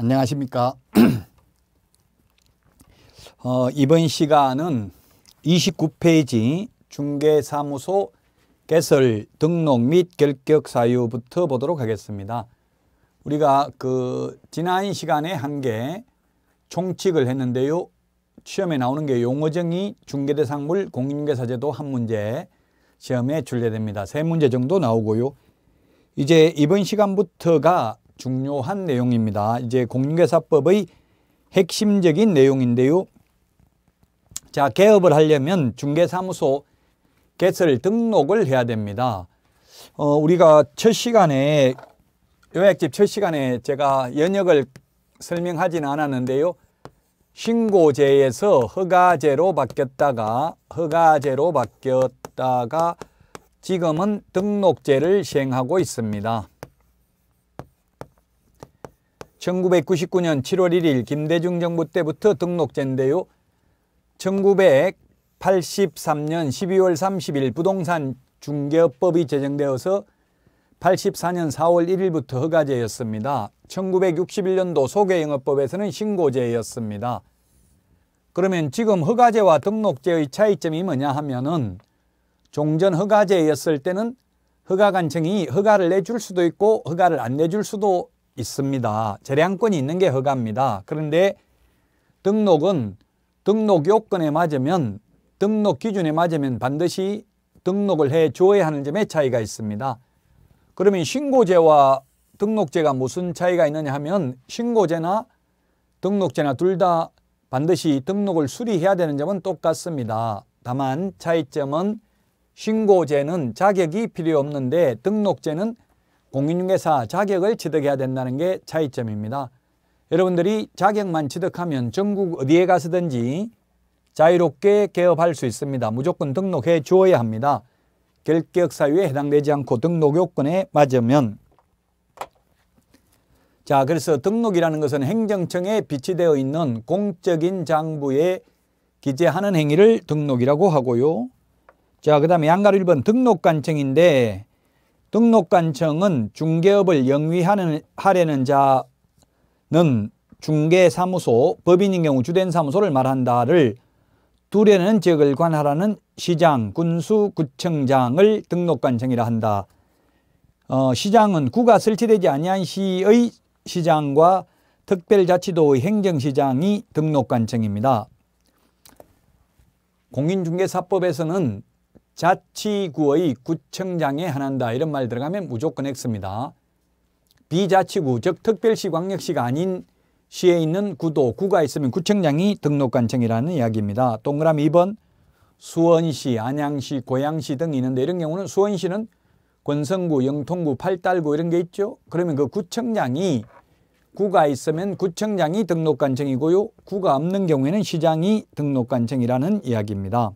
안녕하십니까 어, 이번 시간은 29페이지 중개사무소 개설 등록 및 결격 사유부터 보도록 하겠습니다 우리가 그 지난 시간에 한게 총칙을 했는데요 시험에 나오는 게 용어정의 중개대상물 공인중개사제도 한 문제 시험에 출제됩니다 세 문제 정도 나오고요 이제 이번 시간부터가 중요한 내용입니다. 이제 공인계사법의 핵심적인 내용인데요. 자, 개업을 하려면 중개사무소 개설 등록을 해야 됩니다. 어, 우리가 첫 시간에 요약집 첫 시간에 제가 연역을 설명하지는 않았는데요. 신고제에서 허가제로 바뀌었다가 허가제로 바뀌었다가 지금은 등록제를 시행하고 있습니다. 1999년 7월 1일 김대중 정부 때부터 등록제인데요. 1983년 12월 30일 부동산 중개업법이 제정되어서 84년 4월 1일부터 허가제였습니다. 1961년도 소개영업법에서는 신고제였습니다. 그러면 지금 허가제와 등록제의 차이점이 뭐냐 하면은 종전 허가제였을 때는 허가관청이 허가를 내줄 수도 있고 허가를 안 내줄 수도 있습니다. 재량권이 있는 게 허가입니다. 그런데 등록은 등록 요건에 맞으면 등록 기준에 맞으면 반드시 등록을 해 줘야 하는 점에 차이가 있습니다. 그러면 신고제와 등록제가 무슨 차이가 있느냐 하면 신고제나 등록제나 둘 다 반드시 등록을 수리해야 되는 점은 똑같습니다. 다만 차이점은 신고제는 자격이 필요 없는데 등록제는 공인중개사 자격을 취득해야 된다는 게 차이점입니다. 여러분들이 자격만 취득하면 전국 어디에 가서든지 자유롭게 개업할 수 있습니다. 무조건 등록해 주어야 합니다. 결격 사유에 해당되지 않고 등록 요건에 맞으면 자 그래서 등록이라는 것은 행정청에 비치되어 있는 공적인 장부에 기재하는 행위를 등록이라고 하고요. 자그 다음에 양가로 1번 등록관청인데 등록관청은 중개업을 영위하려는 자는 중개사무소, 법인인 경우 주된 사무소를 말한다를 두려는 지역을 관할하는 시장, 군수, 구청장을 등록관청이라 한다. 어, 시장은 구가 설치되지 아니한 시의 시장과 특별자치도의 행정시장이 등록관청입니다. 공인중개사법에서는 자치구의 구청장에 한한다 이런 말 들어가면 무조건 X입니다. 비자치구 즉 특별시 광역시가 아닌 시에 있는 구도 구가 있으면 구청장이 등록관청이라는 이야기입니다. 동그라미 2번 수원시, 안양시, 고양시 등 있는데 이런 경우는 수원시는 권성구, 영통구, 팔달구 이런 게 있죠. 그러면 그 구청장이 구가 있으면 구청장이 등록관청이고요. 구가 없는 경우에는 시장이 등록관청이라는 이야기입니다.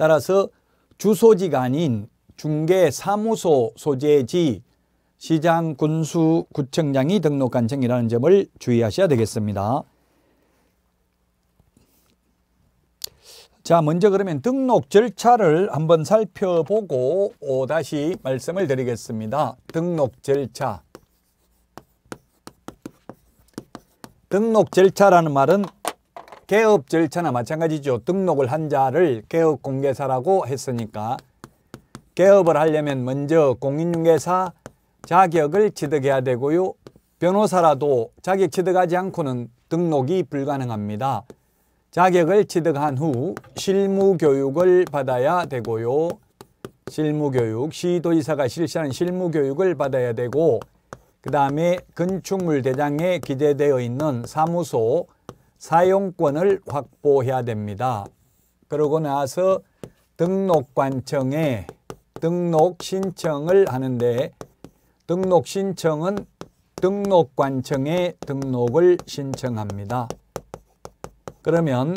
따라서 주소지가 아닌 중개사무소 소재지 시장 군수 구청장이 등록한 청이라는 점을 주의하셔야 되겠습니다. 자 먼저 그러면 등록 절차를 한번 살펴보고 다시 말씀을 드리겠습니다. 등록 절차 등록 절차라는 말은 개업 절차나 마찬가지죠. 등록을 한 자를 개업 공개사라고 했으니까 개업을 하려면 먼저 공인중개사 자격을 취득해야 되고요. 변호사라도 자격 취득하지 않고는 등록이 불가능합니다. 자격을 취득한 후 실무교육을 받아야 되고요. 실무교육, 시도지사가 실시하는 실무교육을 받아야 되고 그 다음에 건축물대장에 기재되어 있는 사무소, 사용권을 확보해야 됩니다. 그러고 나서 등록관청에 등록 신청을 하는데 등록 신청은 등록관청에 등록을 신청합니다. 그러면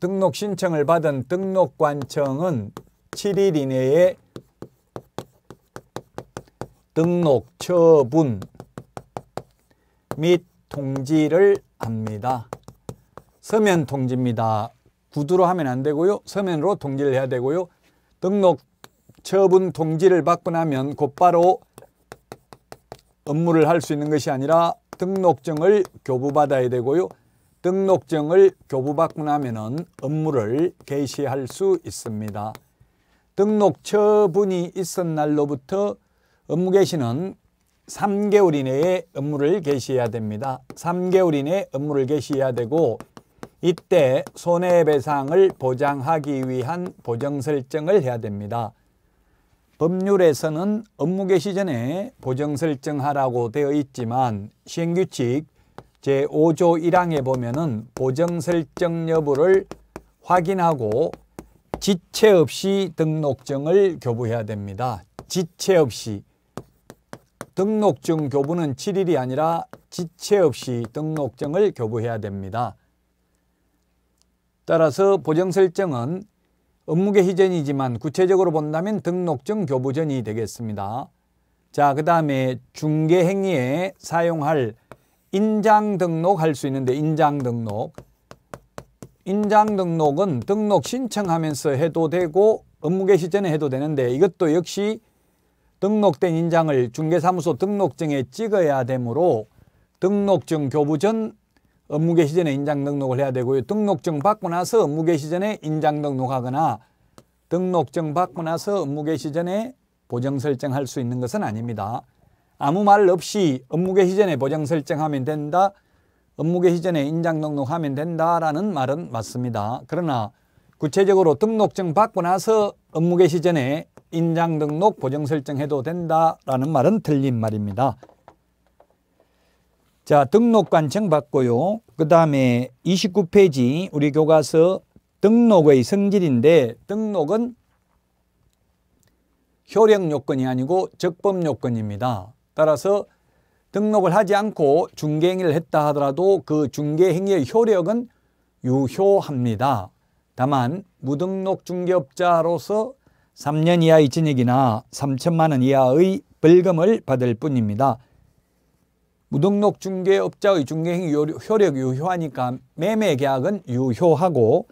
등록 신청을 받은 등록관청은 7일 이내에 등록 처분 및 통지를 합니다. 서면 통지입니다. 구두로 하면 안 되고요. 서면으로 통지를 해야 되고요. 등록 처분 통지를 받고 나면 곧바로 업무를 할 수 있는 것이 아니라 등록증을 교부받아야 되고요. 등록증을 교부받고 나면 업무를 개시할 수 있습니다. 등록 처분이 있은 날로부터 업무 개시는 3개월 이내에 업무를 개시해야 됩니다. 3개월 이내 에 업무를 개시해야 되고 이때 손해배상을 보장하기 위한 보정 설정을 해야 됩니다. 법률에서는 업무 개시 전에 보정 설정하라고 되어 있지만 시행규칙 제5조 1항에 보면은 보정 설정 여부를 확인하고 지체 없이 등록증을 교부해야 됩니다. 지체 없이 등록증 교부는 7일이 아니라 지체 없이 등록증을 교부해야 됩니다. 따라서 보정 설정은 업무계 희전이지만 구체적으로 본다면 등록증 교부전이 되겠습니다. 자, 그 다음에 중개 행위에 사용할 인장 등록 할 수 있는데 인장 등록 인장 등록은 등록 신청하면서 해도 되고 업무개 시전에 해도 되는데 이것도 역시 등록된 인장을 중개사무소 등록증에 찍어야 되므로 등록증 교부 전 업무 개시 전에 인장 등록을 해야 되고요. 등록증 받고 나서 업무 개시 전에 인장 등록하거나 등록증 받고 나서 업무 개시 전에 보정 설정할 수 있는 것은 아닙니다. 아무 말 없이 업무 개시 전에 보정 설정하면 된다. 업무 개시 전에 인장 등록하면 된다라는 말은 맞습니다. 그러나 구체적으로 등록증 받고 나서 업무 개시 전에 인장 등록 보정 설정해도 된다라는 말은 틀린 말입니다. 자, 등록관 청받고요. 그 다음에 29페이지 우리 교과서 등록의 성질인데 등록은 효력 요건이 아니고 적법 요건입니다. 따라서 등록을 하지 않고 중개행위를 했다 하더라도 그 중개행위의 효력은 유효합니다. 다만 무등록 중개업자로서 3년 이하의 징역이나 3천만 원 이하의 벌금을 받을 뿐입니다. 무등록 중개업자의 중개행위 효력 유효하니까 매매 계약은 유효하고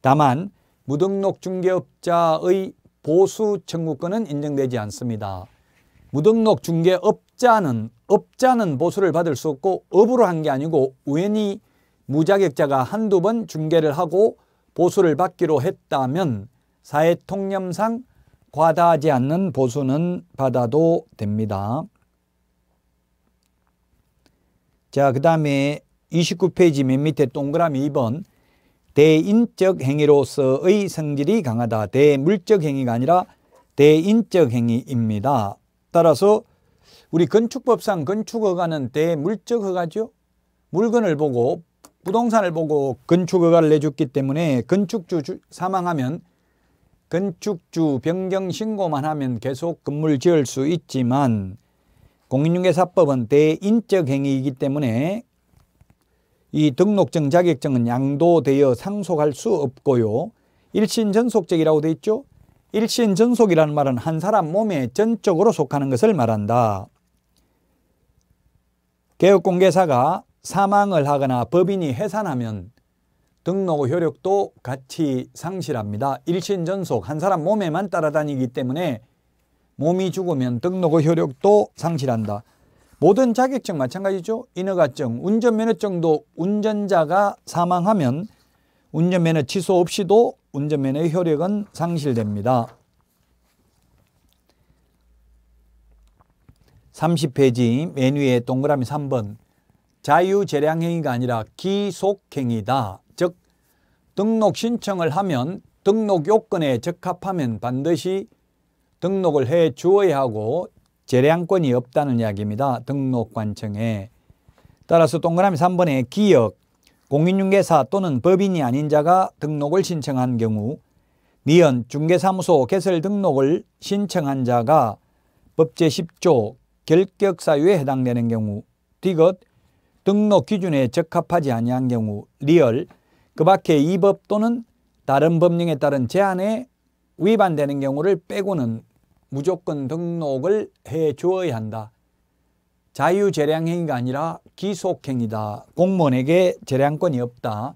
다만 무등록 중개업자의 보수 청구권은 인정되지 않습니다. 무등록 중개업자는 업자는 보수를 받을 수 없고 업으로 한 게 아니고 우연히 무자격자가 한두 번 중개를 하고 보수를 받기로 했다면 사회 통념상 과다하지 않는 보수는 받아도 됩니다. 자, 그 다음에 29페이지 맨 밑에 동그라미 2번 대인적 행위로서의 성질이 강하다. 대물적 행위가 아니라 대인적 행위입니다. 따라서 우리 건축법상 건축허가는 대물적 허가죠. 물건을 보고 부동산을 보고 건축허가를 내줬기 때문에 건축주 사망하면 건축주 변경 신고만 하면 계속 건물 지을 수 있지만 공인중개사법은 대인적 행위이기 때문에 이 등록증 자격증은 양도되어 상속할 수 없고요. 일신전속적이라고 돼 있죠. 일신전속이라는 말은 한 사람 몸에 전적으로 속하는 것을 말한다. 개업공개사가 사망을 하거나 법인이 해산하면 등록 효력도 같이 상실합니다. 일신전속 한 사람 몸에만 따라다니기 때문에 몸이 죽으면 등록의 효력도 상실한다. 모든 자격증 마찬가지죠. 인허가증, 운전면허증도 운전자가 사망하면 운전면허 취소 없이도 운전면허의 효력은 상실됩니다. 30페이지 맨 위에 동그라미 3번 자유재량행위가 아니라 기속행위다. 즉 등록 신청을 하면 등록 요건에 적합하면 반드시 등록을 해 주어야 하고 재량권이 없다는 이야기입니다. 등록관청에. 따라서 동그라미 3번에 기업, 공인중개사 또는 법인이 아닌 자가 등록을 신청한 경우 니은 중개사무소 개설 등록을 신청한 자가 법제 10조 결격사유에 해당되는 경우 디귿 등록 기준에 적합하지 아니한 경우 리얼 그 밖에 이 법 또는 다른 법령에 따른 제한에 위반되는 경우를 빼고는 무조건 등록을 해 주어야 한다. 자유재량행위가 아니라 기속행위다. 공무원에게 재량권이 없다.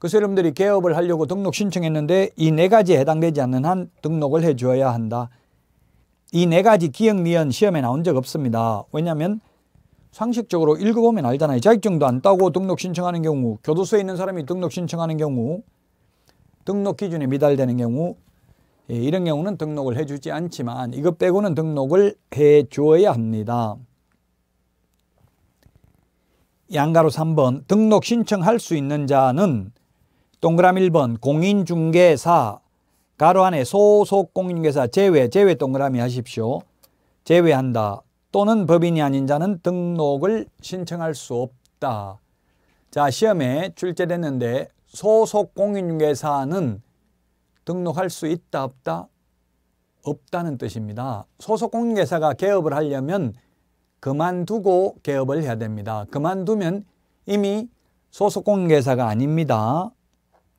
그래서 여러분들이 개업을 하려고 등록 신청했는데 이 네 가지에 해당되지 않는 한 등록을 해주어야 한다. 이 네 가지 기억, 니은 시험에 나온 적 없습니다. 왜냐하면 상식적으로 읽어보면 알잖아요. 자격증도 안 따고 등록 신청하는 경우, 교도소에 있는 사람이 등록 신청하는 경우, 등록 기준에 미달되는 경우 예, 이런 경우는 등록을 해주지 않지만 이것 빼고는 등록을 해주어야 합니다. 양가로 3번 등록 신청할 수 있는 자는 동그라미 1번 공인중개사 가로 안에 소속 공인중개사 제외 제외 동그라미 하십시오. 제외한다 또는 법인이 아닌 자는 등록을 신청할 수 없다. 자 시험에 출제됐는데 소속 공인중개사는 등록할 수 있다 없다? 없다는 뜻입니다. 소속공인회사가 개업을 하려면 그만두고 개업을 해야 됩니다. 그만두면 이미 소속공인회사가 아닙니다.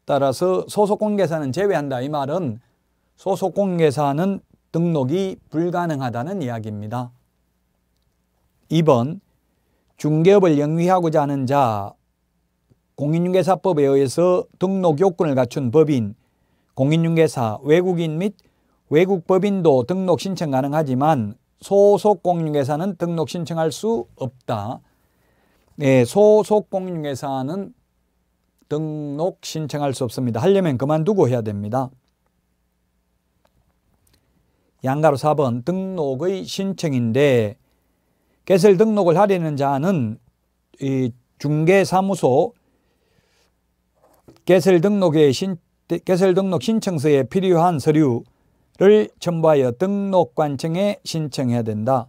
따라서 소속공인회사는 제외한다 이 말은 소속공인회사는 등록이 불가능하다는 이야기입니다. 2번 중개업을 영위하고자 하는 자 공인중개사법에 의해서 등록 요건을 갖춘 법인 공인중개사, 외국인 및 외국법인도 등록 신청 가능하지만 소속 공인중개사는 등록 신청할 수 없다. 네, 소속 공인중개사는 등록 신청할 수 없습니다. 하려면 그만두고 해야 됩니다. 양가로 4번 등록의 신청인데 개설 등록을 하려는 자는 이 중개사무소 개설 등록의 신, 개설 등록 신청서에 필요한 서류를 첨부하여 등록관청에 신청해야 된다.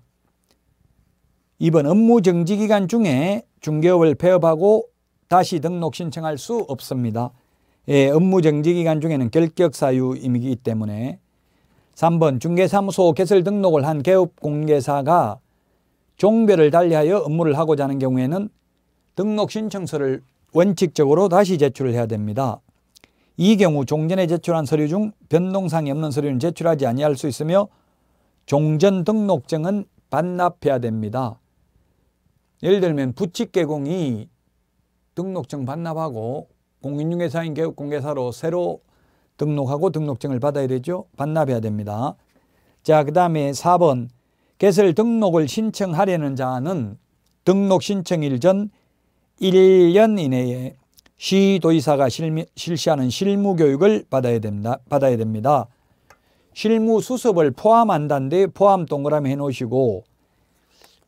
2번 업무 정지 기간 중에 중개업을 폐업하고 다시 등록 신청할 수 없습니다. 예, 업무 정지 기간 중에는 결격 사유임이기 때문에 3번 중개사무소 개설 등록을 한 개업 공개사가 종별을 달리하여 업무를 하고자 하는 경우에는 등록 신청서를 원칙적으로 다시 제출을 해야 됩니다. 이 경우 종전에 제출한 서류 중변동사항이 없는 서류는 제출하지 아니할 수 있으며 종전 등록증은 반납해야 됩니다. 예를 들면 부칙개공이 등록증 반납하고 공인중개사인 개업공개사로 새로 등록하고 등록증을 받아야 되죠. 반납해야 됩니다. 자, 그 다음에 4번 개설 등록을 신청하려는 자는 등록 신청일 전 1년 이내에 시도의사가 실미, 실시하는 실무 교육을 받아야 됩니다. 받아야 됩니다. 실무 수습을 포함한다는데 포함 동그라미 해놓으시고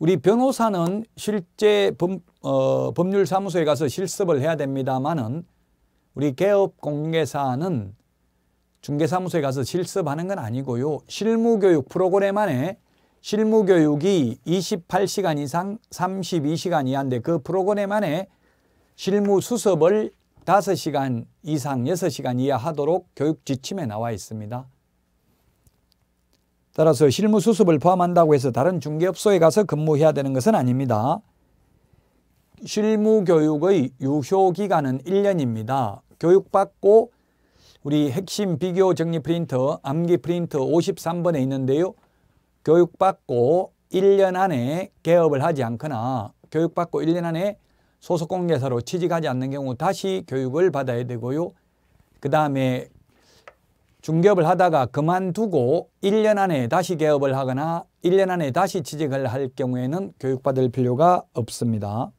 우리 변호사는 실제 범, 어, 법률사무소에 가서 실습을 해야 됩니다만은 우리 개업 공개사는 중개사무소에 가서 실습하는 건 아니고요. 실무교육 프로그램 안에 실무교육이 28시간 이상 32시간 이하데그 프로그램 안에 실무 수습을 5시간 이상 6시간 이하 하도록 교육 지침에 나와 있습니다. 따라서 실무 수습을 포함한다고 해서 다른 중개업소에 가서 근무해야 되는 것은 아닙니다. 실무 교육의 유효 기간은 1년입니다. 교육받고 우리 핵심 비교 정리 프린터, 암기 프린터 53번에 있는데요. 교육받고 1년 안에 개업을 하지 않거나 교육받고 1년 안에 소속 공개사로 취직하지 않는 경우 다시 교육을 받아야 되고요. 그 다음에 중개업을 하다가 그만두고 1년 안에 다시 개업을 하거나 1년 안에 다시 취직을 할 경우에는 교육받을 필요가 없습니다.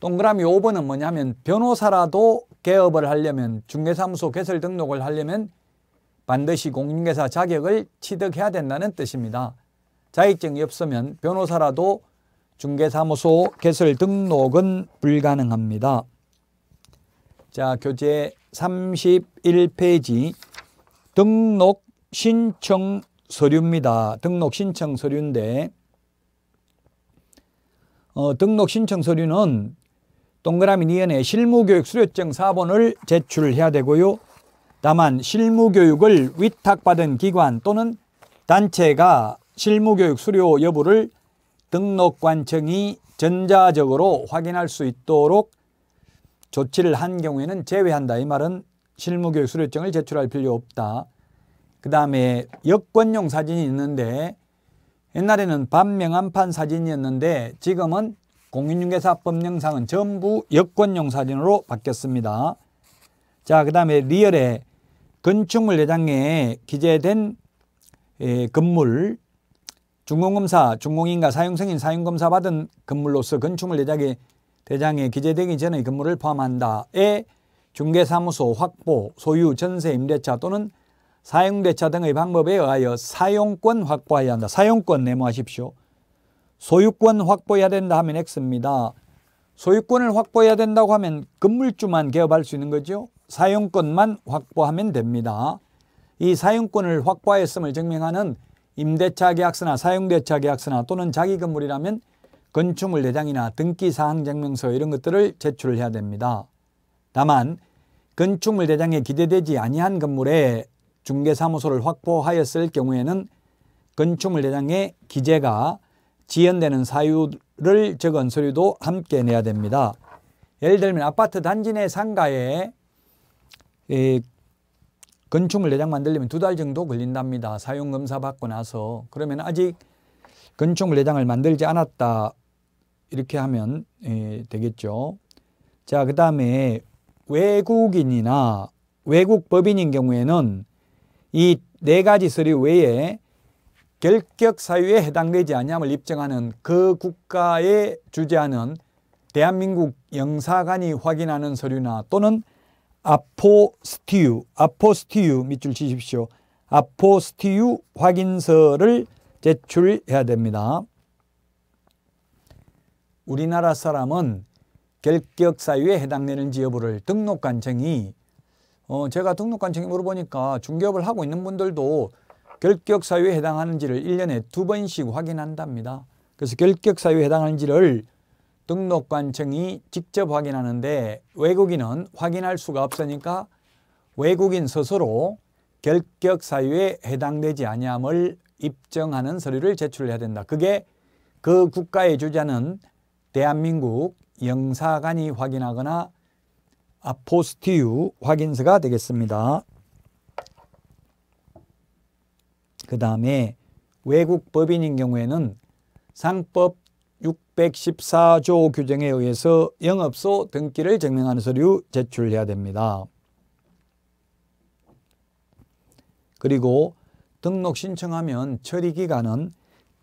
동그라미 5번은 뭐냐면 변호사라도 개업을 하려면 중개사무소 개설 등록을 하려면 반드시 공인중개사 자격을 취득해야 된다는 뜻입니다. 자격증이 없으면 변호사라도 중개사무소 개설 등록은 불가능합니다. 자, 교재 31페이지 등록 신청 서류입니다. 등록 신청 서류인데 어, 등록 신청 서류는 동그라미 니은에 실무교육 수료증 4번을 제출해야 되고요. 다만 실무교육을 위탁받은 기관 또는 단체가 실무교육 수료 여부를 등록관청이 전자적으로 확인할 수 있도록 조치를 한 경우에는 제외한다. 이 말은 실무교육 수료증을 제출할 필요 없다. 그 다음에 여권용 사진이 있는데 옛날에는 반명함판 사진이었는데 지금은 공인중개사법 영상은 전부 여권용 사진으로 바뀌었습니다. 자, 그 다음에 리얼에 건축물 내장에 기재된 건물 중공검사중공인가 사용승인, 사용검사 받은 건물로서 건축물 대장에, 대장에 기재되기 전의 건물을 포함한다에 중개사무소, 확보, 소유, 전세, 임대차 또는 사용대차 등의 방법에 의하여 사용권 확보해야 한다. 사용권 메모하십시오. 소유권 확보해야 된다 하면 X입니다. 소유권을 확보해야 된다고 하면 건물주만 개업할 수 있는 거죠. 사용권만 확보하면 됩니다. 이 사용권을 확보하였음을 증명하는 임대차 계약서나 사용대차 계약서나 또는 자기 건물이라면 건축물 대장이나 등기사항증명서 이런 것들을 제출을 해야 됩니다. 다만 건축물 대장에 기재되지 아니한 건물에 중개사무소를 확보하였을 경우에는 건축물 대장의 기재가 지연되는 사유를 적은 서류도 함께 내야 됩니다. 예를 들면 아파트 단지 내 상가에 건축물 내장 만들려면 두 달 정도 걸린답니다. 사용검사 받고 나서 그러면 아직 건축물 내장을 만들지 않았다 이렇게 하면 예, 되겠죠. 자, 그 다음에 외국인이나 외국 법인인 경우에는 이 네 가지 서류 외에 결격 사유에 해당되지 않니을 입증하는 그 국가에 주재하는 대한민국 영사관이 확인하는 서류나 또는 아포스티유, 아포스티유 밑줄 치십시오. 아포스티유 확인서를 제출해야 됩니다. 우리나라 사람은 결격 사유에 해당되는지 여부 등록한 청이 어, 제가 등록한 청이 물어보니까 중개업을 하고 있는 분들도 결격 사유에 해당하는지를 일년에두 번씩 확인한답니다. 그래서 결격 사유에 해당하는지를 등록관청이 직접 확인하는데 외국인은 확인할 수가 없으니까 외국인 스스로 결격 사유에 해당되지 아니함을 입증하는 서류를 제출해야 된다. 그게 그 국가의 주자는 대한민국 영사관이 확인하거나 아포스티유 확인서가 되겠습니다. 그 다음에 외국 법인인 경우에는 상법 614조 규정에 의해서 영업소 등기를 증명하는 서류 제출해야 됩니다. 그리고 등록 신청하면 처리 기간은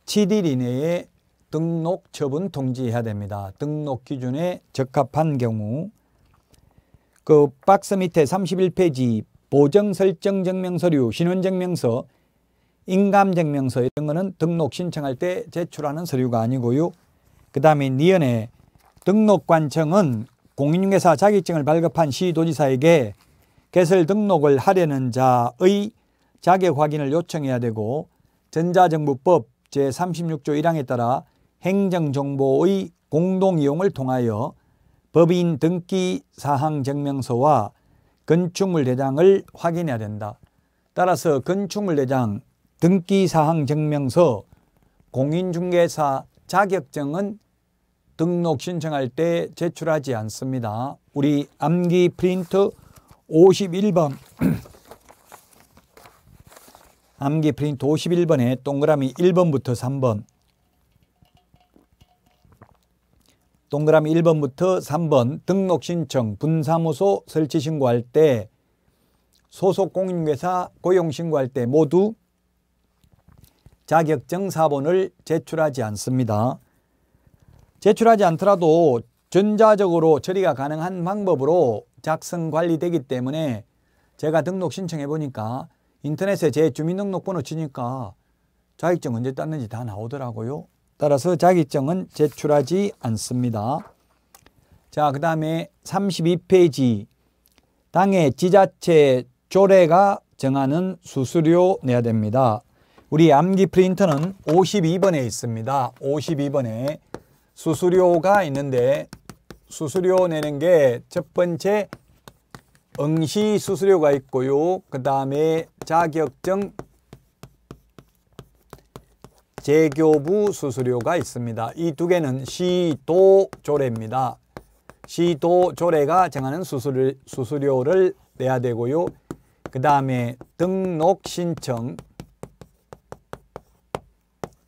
7일 이내에 등록 처분 통지해야 됩니다. 등록 기준에 적합한 경우 그 박스 밑에 31페이지 보정 설정 증명서류 신원증명서 인감증명서 이런 거는 등록 신청할 때 제출하는 서류가 아니고요. 그 다음에 니은에 등록관청은 공인중개사 자격증을 발급한 시도지사에게 개설 등록을 하려는 자의 자격 확인을 요청해야 되고 전자정보법 제36조 1항에 따라 행정정보의 공동이용을 통하여 법인 등기 사항 증명서와 건축물 대장을 확인해야 된다. 따라서 건축물 대장 등기사항 증명서, 공인중개사 자격증은 등록 신청할 때 제출하지 않습니다. 우리 암기 프린트 51번 암기 프린트 51번에 동그라미 1번부터 3번 동그라미 1번부터 3번 등록신청 분사무소 설치신고할 때 소속공인회사 고용신고할 때 모두 자격증 사본을 제출하지 않습니다. 제출하지 않더라도 전자적으로 처리가 가능한 방법으로 작성 관리되기 때문에 제가 등록 신청해 보니까 인터넷에 제 주민등록번호 치니까 자격증 언제 땄는지 다 나오더라고요. 따라서 자격증은 제출하지 않습니다. 자, 그 다음에 32페이지 당의 지자체 조례가 정하는 수수료 내야 됩니다. 우리 암기 프린터는 52번에 있습니다. 52번에 수수료가 있는데 수수료 내는 게 첫 번째 응시 수수료가 있고요. 그 다음에 자격증 재교부 수수료가 있습니다. 이 두 개는 시도조례입니다. 시도조례가 정하는 수수료, 를 내야 되고요. 그 다음에 등록신청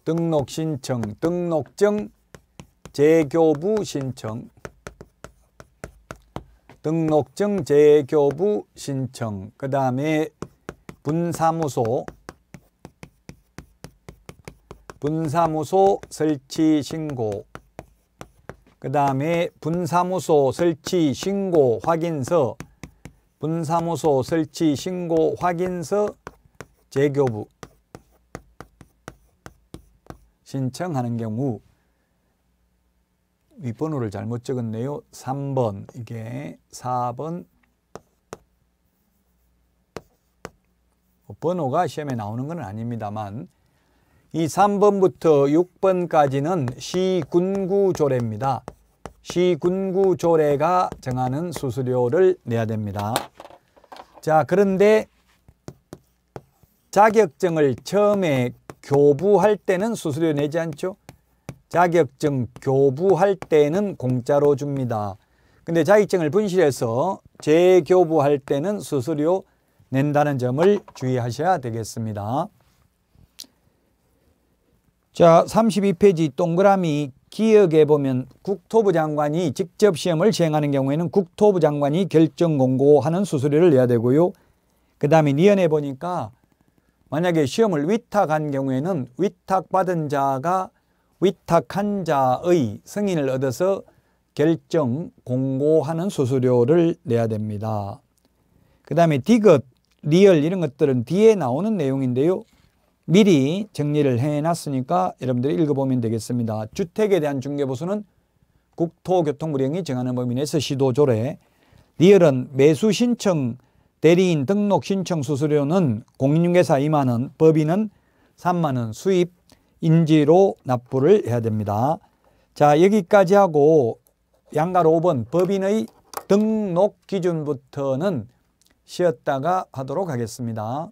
등록 신청, 등록증, 재교부 신청, 등록증 재교부 신청, 그 다음에 분사무소, 분사무소 설치 신고, 그 다음에 분사무소 설치 신고 확인서, 분사무소 설치 신고 확인서 재교부 신청하는 경우 윗번호를 잘못 적었네요. 3번 이게 4번 번호가 시험에 나오는 건 아닙니다만 이 3번부터 6번까지는 시군구조례입니다. 시군구조례가 정하는 수수료를 내야 됩니다. 자 그런데 자격증을 처음에 교부할 때는 수수료 내지 않죠. 자격증 교부할 때는 공짜로 줍니다. 근데 자격증을 분실해서 재교부할 때는 수수료 낸다는 점을 주의하셔야 되겠습니다. 자, 32페이지 동그라미 기억에 보면 국토부 장관이 직접 시험을 시행하는 경우에는 국토부 장관이 결정 공고하는 수수료를 내야 되고요. 그 다음에 니은에 보니까 만약에 시험을 위탁한 경우에는 위탁받은 자가 위탁한 자의 승인을 얻어서 결정, 공고하는 수수료를 내야 됩니다. 그 다음에 디귿, 리얼 이런 것들은 뒤에 나오는 내용인데요. 미리 정리를 해놨으니까 여러분들이 읽어보면 되겠습니다. 주택에 대한 중개보수는 국토교통부령이 정하는 범위 내에서 시도조례, 리얼은 매수 신청 대리인 등록 신청 수수료는 공인중개사 2만원, 법인은 3만원 수입 인지로 납부를 해야 됩니다. 자 여기까지 하고 양가로 5번 법인의 등록 기준부터는 쉬었다가 하도록 하겠습니다.